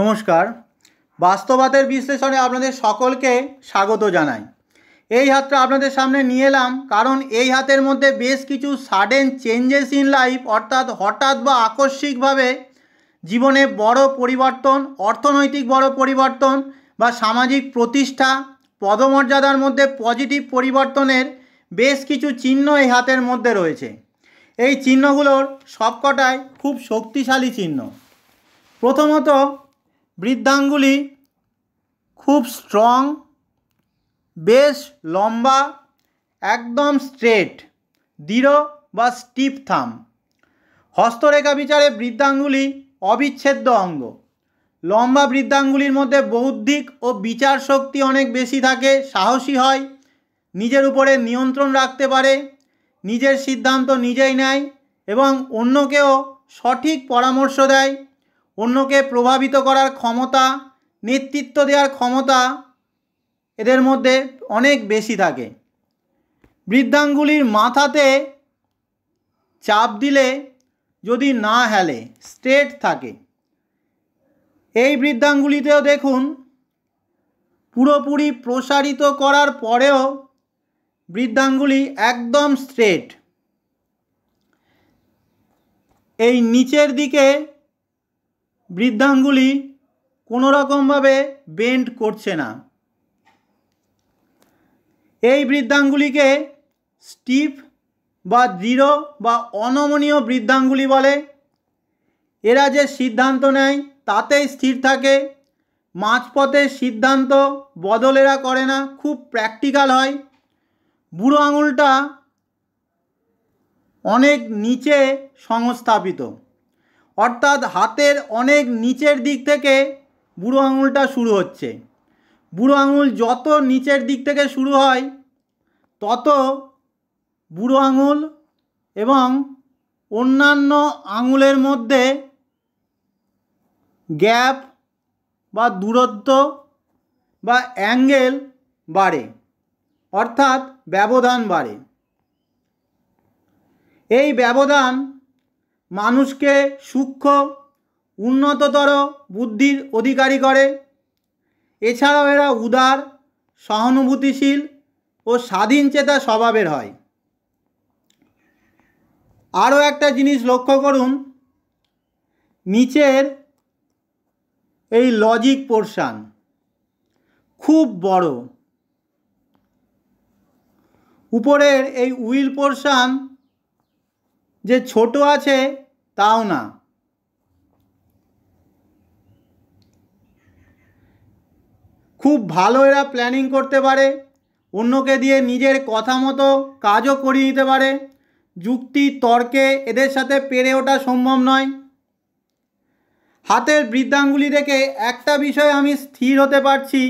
নমস্কার বাস্তবাতের বিশ্লেষণে আপনাদের সকলকে স্বাগত জানাই এই হাতটা আপনাদের সামনে নিয়ে এলাম কারণ এই হাতের মধ্যে বেশ কিছু সাডেন চেঞ্জেস ইন লাইফ অর্থাৎ হঠাৎ বা আকস্মিকভাবে জীবনে বড় পরিবর্তন অর্থনৈতিক বড় পরিবর্তন বা সামাজিক প্রতিষ্ঠা পদমর্যাদার মধ্যে পজিটিভ পরিবর্তনের বেশ কিছু চিহ্ন এই হাতের মধ্যে রয়েছে এই চিহ্নগুলোর সবকটাই খুব শক্তিশালী চিহ্ন প্রথমত বৃদ্ধাঙ্গুলি খুব স্ট্রং বেশ লম্বা একদম স্ট্রেট দৃঢ় বা স্টিফ থাম হস্তরেখা বিচারে বৃদ্ধাঙ্গুলি অবিচ্ছেদ্য অঙ্গ লম্বা বৃদ্ধাঙ্গুলির মধ্যে বৌদ্ধিক ও বিচার শক্তি অনেক বেশি থাকে সাহসী হয় নিজের উপরে নিয়ন্ত্রণ রাখতে পারে নিজের সিদ্ধান্ত নিজেই নেয় এবং অন্যকেও সঠিক পরামর্শ দেয় অন্যকে প্রভাবিত করার ক্ষমতা নেতৃত্ব দেওয়ার ক্ষমতা এদের মধ্যে অনেক বেশি থাকে বৃদ্ধাঙ্গুলির মাথাতে চাপ দিলে যদি না হেলে স্ট্রেট থাকে এই বৃদ্ধাঙ্গুলিতেও দেখুন পুরোপুরি প্রসারিত করার পরেও বৃদ্ধাঙ্গুলি একদম স্ট্রেট এই নিচের দিকে বৃদ্ধাঙ্গুলি কোনো রকমভাবে বেন্ড করছে না এই বৃদ্ধাঙ্গুলিকে স্টিফ বা দৃঢ় বা অনমনীয় বৃদ্ধাঙ্গুলি বলে এরা যে সিদ্ধান্ত নেয় তাতেই স্থির থাকে মাঝপথে সিদ্ধান্ত বদলেরা করে না খুব প্র্যাকটিক্যাল হয় বুড়ো আঙুলটা অনেক নিচে সংস্থাপিত অর্থাৎ হাতের অনেক নিচের দিক থেকে বুড়ো আঙুলটা শুরু হচ্ছে বুড়ো আঙুল যত নিচের দিক থেকে শুরু হয় তত বুড়ো আঙুল এবং অন্যান্য আঙুলের মধ্যে গ্যাপ বা দূরত্ব বা অ্যাঙ্গেল বাড়ে অর্থাৎ ব্যবধান বাড়ে এই ব্যবধান মানুষকে সূক্ষ্ম উন্নততর বুদ্ধির অধিকারী করে এছাড়াও এরা উদার সহানুভূতিশীল ও স্বাধীন চেতা স্বভাবের হয় আরও একটা জিনিস লক্ষ্য করুন নিচের এই লজিক পোর্শান খুব বড় উপরের এই উইল পোর্শান যে ছোট আছে তাও না খুব ভালো এরা প্ল্যানিং করতে পারে অন্যকে দিয়ে নিজের কথা মতো কাজও করিয়ে নিতে পারে যুক্তি তর্কে এদের সাথে পেরে ওঠা সম্ভব নয় হাতের বৃদ্ধাঙ্গুলি দেখে একটা বিষয়ে আমি স্থির হতে পারছি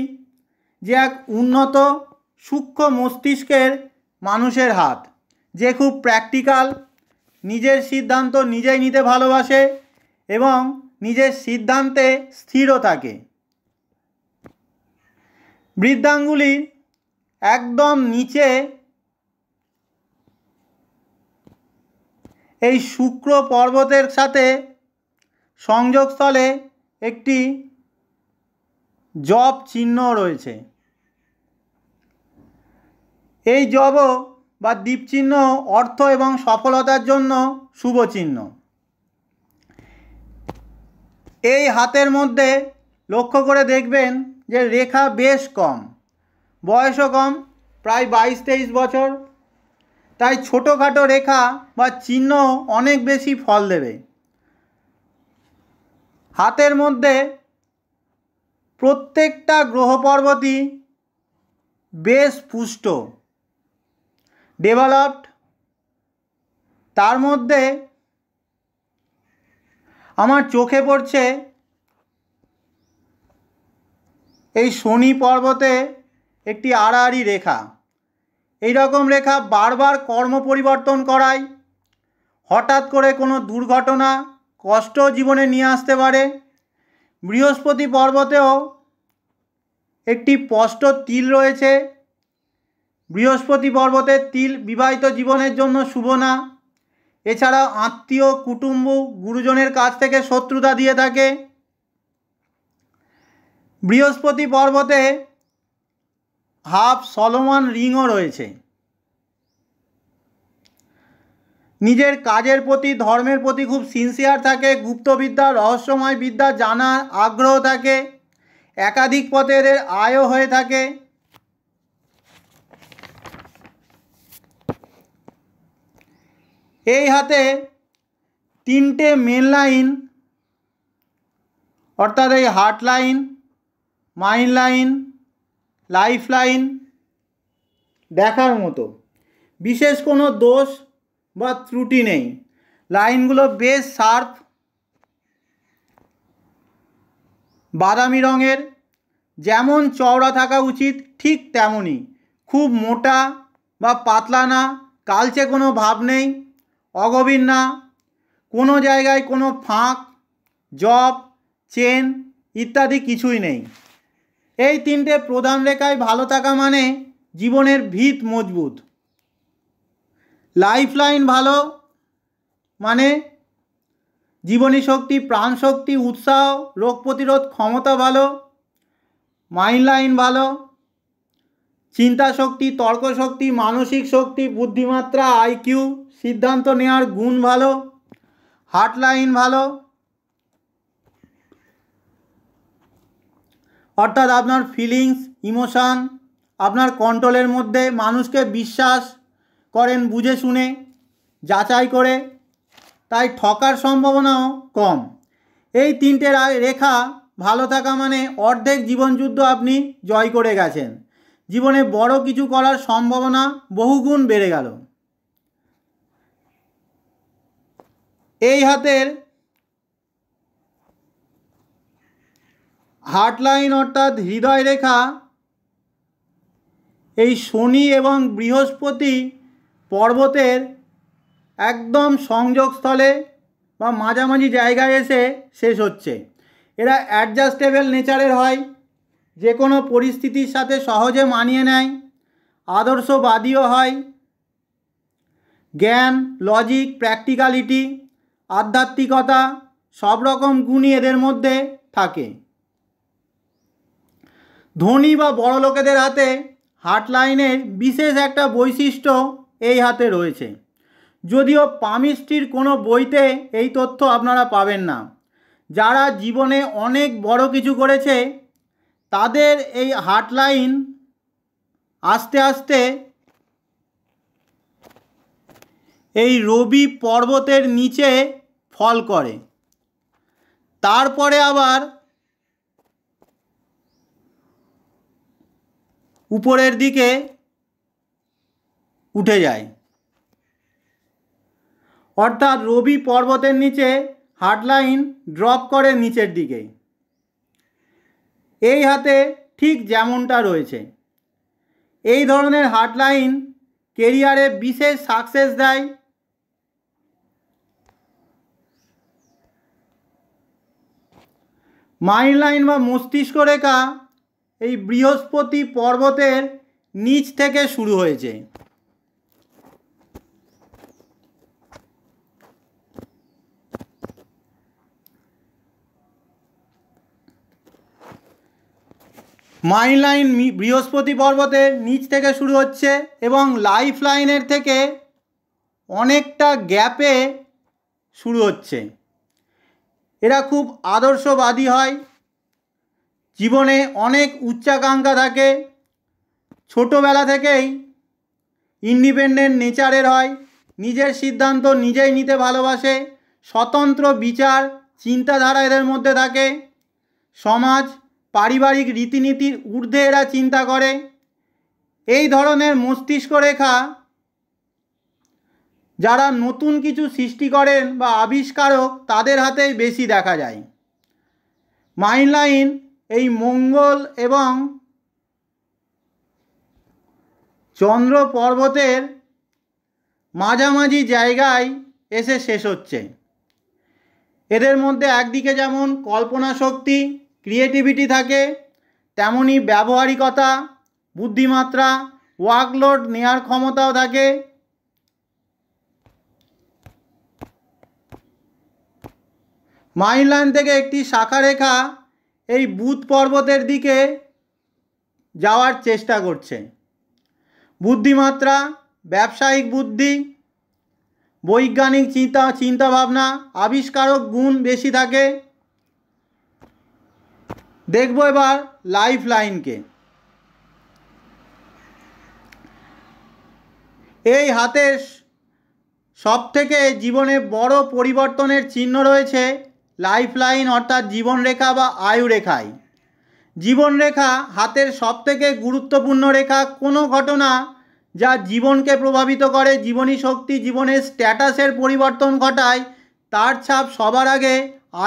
যে এক উন্নত সূক্ষ্ম মস্তিষ্কের মানুষের হাত যে খুব প্র্যাকটিক্যাল নিজের সিদ্ধান্ত নিজেই নিতে ভালোবাসে এবং নিজের সিদ্ধান্তে স্থিরও থাকে বৃদ্ধাঙ্গুলির একদম নিচে এই শুক্র পর্বতের সাথে সংযোগস্থলে একটি জব চিহ্ন রয়েছে এই জবও বা দ্বীপচিহ্ন অর্থ এবং সফলতার জন্য শুভ চিহ্ন এই হাতের মধ্যে লক্ষ্য করে দেখবেন যে রেখা বেশ কম বয়সও কম প্রায় বাইশ তেইশ বছর তাই ছোটোখাটো রেখা বা চিহ্ন অনেক বেশি ফল দেবে হাতের মধ্যে প্রত্যেকটা গ্রহপর্বতই বেশ পুষ্ট ডেভেলপড তার মধ্যে আমার চোখে পড়ছে এই শনি পর্বতে একটি আড়াআড়ি রেখা এই রকম রেখা বারবার কর্ম পরিবর্তন করায় হঠাৎ করে কোনো দুর্ঘটনা কষ্ট জীবনে নিয়ে আসতে পারে বৃহস্পতি পর্বতেও একটি স্পষ্ট তিল রয়েছে বৃহস্পতি পর্বতের তিল বিবাহিত জীবনের জন্য শুভ না এছাড়া আত্মীয় কুটুম্ব গুরুজনের কাছ থেকে শত্রুতা দিয়ে থাকে বৃহস্পতি পর্বতে হাফ সলমান রিংও রয়েছে নিজের কাজের প্রতি ধর্মের প্রতি খুব সিনসিয়ার থাকে গুপ্তবিদ্যা রহস্যময় বিদ্যা জানার আগ্রহ থাকে একাধিক পথে এদের আয়ও হয়ে থাকে এই হাতে তিনটে মেন লাইন অর্থাৎ এই heart line main line life line দেখার মতো বিশেষ কোনো দোষ বা ত্রুটি নেই লাইনগুলো বেশ শার্প বাদামি রঙের যেমন চওড়া থাকা উচিত ঠিক তেমনই খুব মোটা বা পাতলা না কালচে কোনো ভাব নেই অগভীর না কোনো জায়গায় কোনো ফাঁক জব চেন ইত্যাদি কিছুই নেই এই তিনটে প্রধান রেখায় ভালো থাকা মানে জীবনের ভিত মজবুত লাইফ লাইন ভালো মানে জীবনী শক্তি প্রাণশক্তি উৎসাহ রোগ প্রতিরোধ ক্ষমতা ভালো মাইন্ড লাইন ভালো চিন্তা শক্তি তর্ক শক্তি মানসিক শক্তি বুদ্ধিমাত্রা আইকিউ সিদ্ধান্ত নেওয়ার গুণ ভালো হার্ট লাইন ভালো অর্থাৎ আপনার ফিলিংস ইমোশান আপনার কন্ট্রোলের মধ্যে মানুষকে বিশ্বাস করেন বুঝে শুনে যাচাই করে তাই ঠকার সম্ভাবনাও কম এই তিনটে রেখা ভালো থাকা মানে অর্ধেক জীবনযুদ্ধ আপনি জয় করে গেছেন জীবনে বড় কিছু করার সম্ভাবনা বহুগুণ বেড়ে গেল এই হাতের হার্ট লাইন অর্থাৎ হৃদয় রেখা এই শনি এবং বৃহস্পতি পর্বতের একদম সংযোগস্থলে বা মাঝামাঝি জায়গায় এসে শেষ হচ্ছে এরা অ্যাডজাস্টেবল নেচারের হয় যে কোনো পরিস্থিতির সাথে সহজে মানিয়ে নেয় আদর্শবাদীও হয় জ্ঞান লজিক প্র্যাকটিক্যালিটি আধ্যাত্মিকতা সব রকম গুণই এদের মধ্যে থাকে ধনী বা বড় লোকেদের হাতে লাইনের বিশেষ একটা বৈশিষ্ট্য এই হাতে রয়েছে যদিও পামিস্ট্রির কোনো বইতে এই তথ্য আপনারা পাবেন না যারা জীবনে অনেক বড় কিছু করেছে তাদের এই লাইন আস্তে আস্তে এই রবি পর্বতের নিচে ফল করে তারপরে আবার উপরের দিকে উঠে যায় অর্থাৎ রবি পর্বতের নিচে হার্ডলাইন ড্রপ করে নিচের দিকে এই হাতে ঠিক যেমনটা রয়েছে এই ধরনের হার্ডলাইন কেরিয়ারে বিশেষ সাকসেস দেয় মাইন্ড লাইন বা মস্তিষ্ক রেখা এই বৃহস্পতি পর্বতের নিচ থেকে শুরু হয়েছে মাইন লাইন বৃহস্পতি পর্বতের নিচ থেকে শুরু হচ্ছে এবং লাইফ লাইনের থেকে অনেকটা গ্যাপে শুরু হচ্ছে এরা খুব আদর্শবাদী হয় জীবনে অনেক উচ্চাকাঙ্ক্ষা থাকে ছোটোবেলা থেকেই ইন্ডিপেন্ডেন্ট নেচারের হয় নিজের সিদ্ধান্ত নিজেই নিতে ভালোবাসে স্বতন্ত্র বিচার চিন্তাধারা এদের মধ্যে থাকে সমাজ পারিবারিক রীতিনীতির ঊর্ধ্বে এরা চিন্তা করে এই ধরনের মস্তিষ্ক রেখা যারা নতুন কিছু সৃষ্টি করেন বা আবিষ্কারক তাদের হাতেই বেশি দেখা যায় মাইনলাইন এই মঙ্গল এবং চন্দ্র পর্বতের মাঝামাঝি জায়গায় এসে শেষ হচ্ছে এদের মধ্যে একদিকে যেমন কল্পনা শক্তি ক্রিয়েটিভিটি থাকে তেমনই ব্যবহারিকতা বুদ্ধিমাত্রা ওয়ার্কলোড নেওয়ার ক্ষমতাও থাকে মাইনল্যান্ড লাইন থেকে একটি শাখা রেখা এই বুধ পর্বতের দিকে যাওয়ার চেষ্টা করছে বুদ্ধিমাত্রা ব্যবসায়িক বুদ্ধি বৈজ্ঞানিক চিন্তা চিন্তাভাবনা আবিষ্কারক গুণ বেশি থাকে দেখব এবার লাইফ লাইনকে এই হাতের সব থেকে জীবনে বড় পরিবর্তনের চিহ্ন রয়েছে লাইফ লাইন অর্থাৎ জীবনরেখা বা আয়ুরেখায় জীবনরেখা হাতের সবথেকে গুরুত্বপূর্ণ রেখা কোনো ঘটনা যা জীবনকে প্রভাবিত করে জীবনী শক্তি জীবনের স্ট্যাটাসের পরিবর্তন ঘটায় তার ছাপ সবার আগে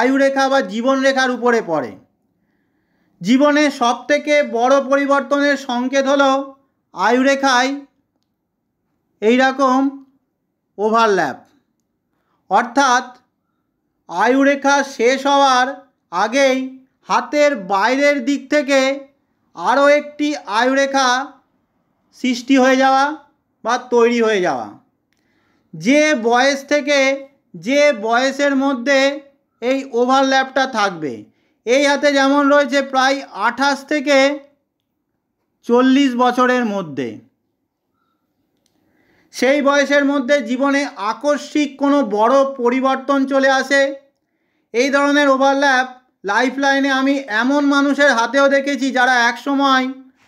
আয়ুরেখা বা জীবনরেখার উপরে পড়ে জীবনে সবথেকে বড় পরিবর্তনের সংকেত হল আয়ুরেখায় এইরকম ওভারল্যাপ অর্থাৎ আয়ুরেখা শেষ হওয়ার আগেই হাতের বাইরের দিক থেকে আরও একটি আয়ুরেখা সৃষ্টি হয়ে যাওয়া বা তৈরি হয়ে যাওয়া যে বয়স থেকে যে বয়সের মধ্যে এই ওভারল্যাপটা থাকবে এই হাতে যেমন রয়েছে প্রায় আঠাশ থেকে চল্লিশ বছরের মধ্যে সেই বয়সের মধ্যে জীবনে আকস্মিক কোনো বড় পরিবর্তন চলে আসে এই ধরনের ওভারল্যাপ লাইফ লাইনে আমি এমন মানুষের হাতেও দেখেছি যারা একসময়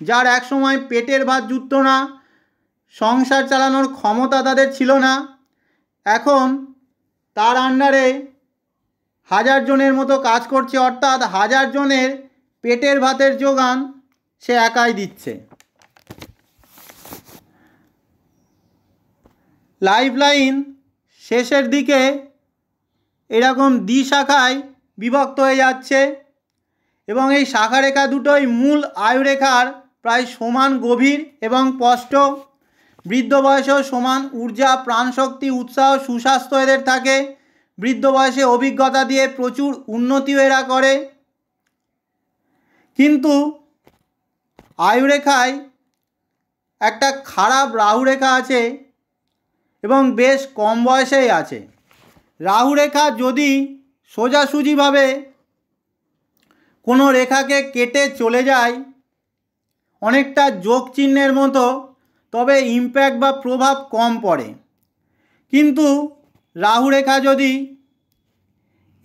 যার একসময় পেটের ভাত যুক্ত না সংসার চালানোর ক্ষমতা তাদের ছিল না এখন তার আন্ডারে হাজার জনের মতো কাজ করছে অর্থাৎ হাজার জনের পেটের ভাতের যোগান সে একাই দিচ্ছে লাইফ লাইন শেষের দিকে এরকম দ্বি শাখায় বিভক্ত হয়ে যাচ্ছে এবং এই শাখা রেখা দুটোই মূল আয়ুরেখার প্রায় সমান গভীর এবং স্পষ্ট বৃদ্ধ বয়সেও সমান ঊর্জা প্রাণশক্তি উৎসাহ সুস্বাস্থ্য এদের থাকে বৃদ্ধ বয়সে অভিজ্ঞতা দিয়ে প্রচুর উন্নতিও এরা করে কিন্তু আয়ুরেখায় একটা খারাপ রাহুরেখা আছে এবং বেশ কম বয়সেই আছে রাহু রেখা যদি সোজাসুজিভাবে কোনো রেখাকে কেটে চলে যায় অনেকটা যোগ চিহ্নের মতো তবে ইম্প্যাক্ট বা প্রভাব কম পড়ে কিন্তু রাহু রেখা যদি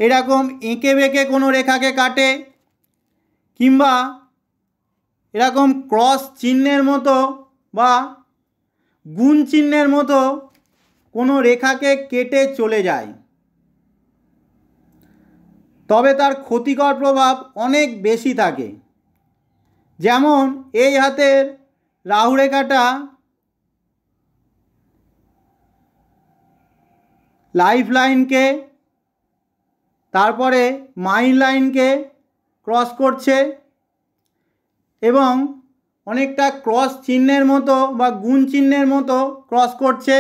এরকম এঁকে বেঁকে কোনো রেখাকে কাটে কিংবা এরকম ক্রস চিহ্নের মতো বা গুণ চিহ্নের মতো কোনো রেখাকে কেটে চলে যায় তবে তার ক্ষতিকর প্রভাব অনেক বেশি থাকে যেমন এই হাতের রাহুরেখাটা লাইফ লাইনকে তারপরে মাইন লাইনকে ক্রস করছে এবং অনেকটা ক্রস চিহ্নের মতো বা গুণ চিহ্নের মতো ক্রস করছে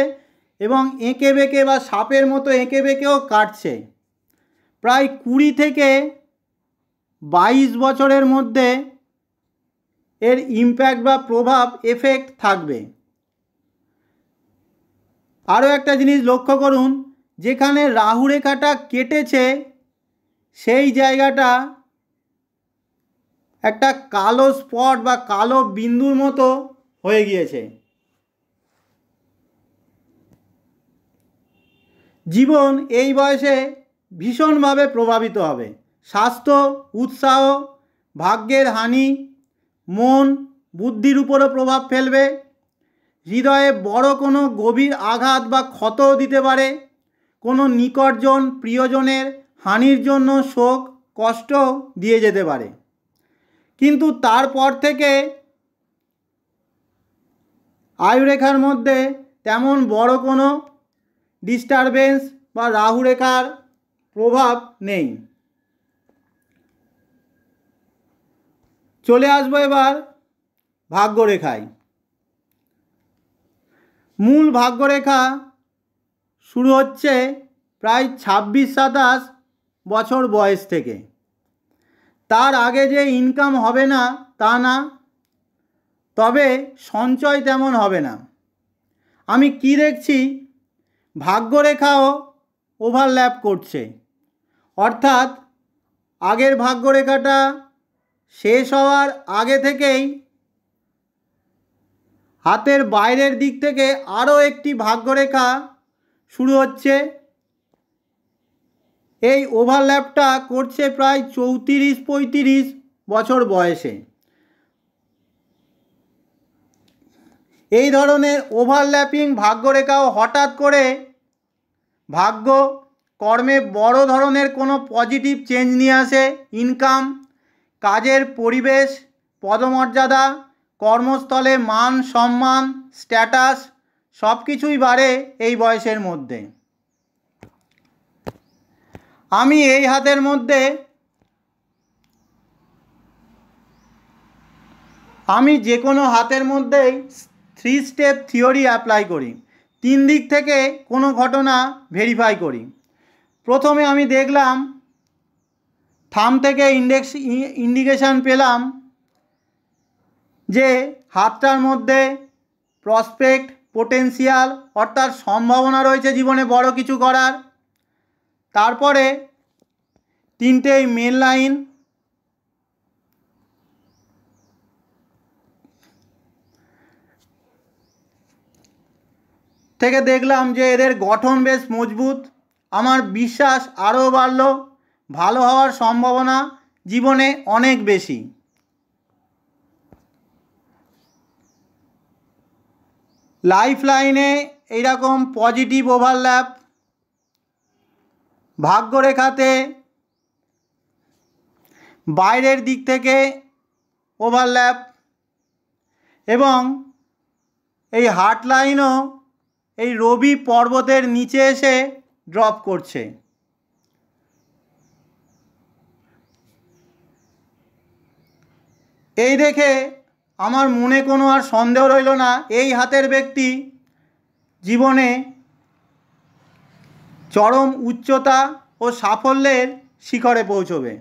এবং এঁকে বেঁকে বা সাপের মতো এঁকে বেঁকেও কাটছে প্রায় কুড়ি থেকে বাইশ বছরের মধ্যে এর ইম্প্যাক্ট বা প্রভাব এফেক্ট থাকবে আরও একটা জিনিস লক্ষ্য করুন যেখানে রাহু রেখাটা কেটেছে সেই জায়গাটা একটা কালো স্পট বা কালো বিন্দুর মতো হয়ে গিয়েছে জীবন এই বয়সে ভীষণভাবে প্রভাবিত হবে স্বাস্থ্য উৎসাহ ভাগ্যের হানি মন বুদ্ধির উপরও প্রভাব ফেলবে হৃদয়ে বড় কোনো গভীর আঘাত বা ক্ষতও দিতে পারে কোনো নিকটজন প্রিয়জনের হানির জন্য শোক কষ্ট দিয়ে যেতে পারে কিন্তু তারপর থেকে আয়ুরেখার মধ্যে তেমন বড় কোনো ডিস্টারবেন্স বা রাহুরেখার প্রভাব নেই চলে আসবো এবার ভাগ্যরেখায় মূল ভাগ্যরেখা শুরু হচ্ছে প্রায় ছাব্বিশ সাতাশ বছর বয়স থেকে তার আগে যে ইনকাম হবে না তা না তবে সঞ্চয় তেমন হবে না আমি কি দেখছি ভাগ্যরেখাও ওভারল্যাপ করছে অর্থাৎ আগের ভাগ্যরেখাটা শেষ হওয়ার আগে থেকেই হাতের বাইরের দিক থেকে আরও একটি ভাগ্যরেখা শুরু হচ্ছে এই ওভারল্যাপটা করছে প্রায় চৌত্রিশ পঁয়ত্রিশ বছর বয়সে এই ধরনের ওভারল্যাপিং ভাগ্যরেখাও হঠাৎ করে ভাগ্য কর্মে বড় ধরনের কোনো পজিটিভ চেঞ্জ নিয়ে আসে ইনকাম কাজের পরিবেশ পদমর্যাদা কর্মস্থলে মান সম্মান স্ট্যাটাস সব কিছুই বাড়ে এই বয়সের মধ্যে আমি এই হাতের মধ্যে আমি যে কোনো হাতের মধ্যেই থ্রি স্টেপ থিওরি অ্যাপ্লাই করি তিন দিক থেকে কোনো ঘটনা ভেরিফাই করি প্রথমে আমি দেখলাম থাম থেকে ইন্ডেক্স ইন্ডিকেশান পেলাম যে হাতটার মধ্যে প্রসপেক্ট পোটেন্সিয়াল অর্থাৎ সম্ভাবনা রয়েছে জীবনে বড় কিছু করার তারপরে তিনটেই মেন লাইন থেকে দেখলাম যে এদের গঠন বেশ মজবুত আমার বিশ্বাস আরও বাড়ল ভালো হওয়ার সম্ভাবনা জীবনে অনেক বেশি লাইফ লাইনে এইরকম পজিটিভ ওভারল্যাপ ভাগ্যরেখাতে বাইরের দিক থেকে ওভারল্যাপ এবং এই হার্ট লাইনও এই রবি পর্বতের নিচে এসে ড্রপ করছে এই দেখে আমার মনে কোনো আর সন্দেহ রইল না এই হাতের ব্যক্তি জীবনে চরম উচ্চতা ও সাফল্যের শিখরে পৌঁছবে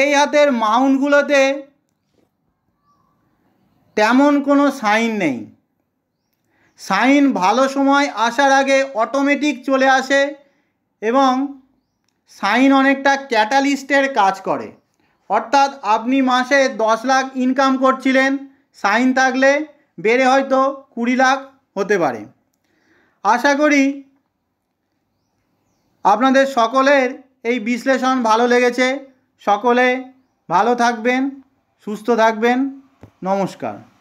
এই হাতের মাউন্টগুলোতে তেমন কোনো সাইন নেই সাইন ভালো সময় আসার আগে অটোমেটিক চলে আসে এবং সাইন অনেকটা ক্যাটালিস্টের কাজ করে অর্থাৎ আপনি মাসে দশ লাখ ইনকাম করছিলেন সাইন থাকলে বেড়ে হয়তো কুড়ি লাখ হতে পারে আশা করি আপনাদের সকলের এই বিশ্লেষণ ভালো লেগেছে সকলে ভালো থাকবেন সুস্থ থাকবেন নমস্কার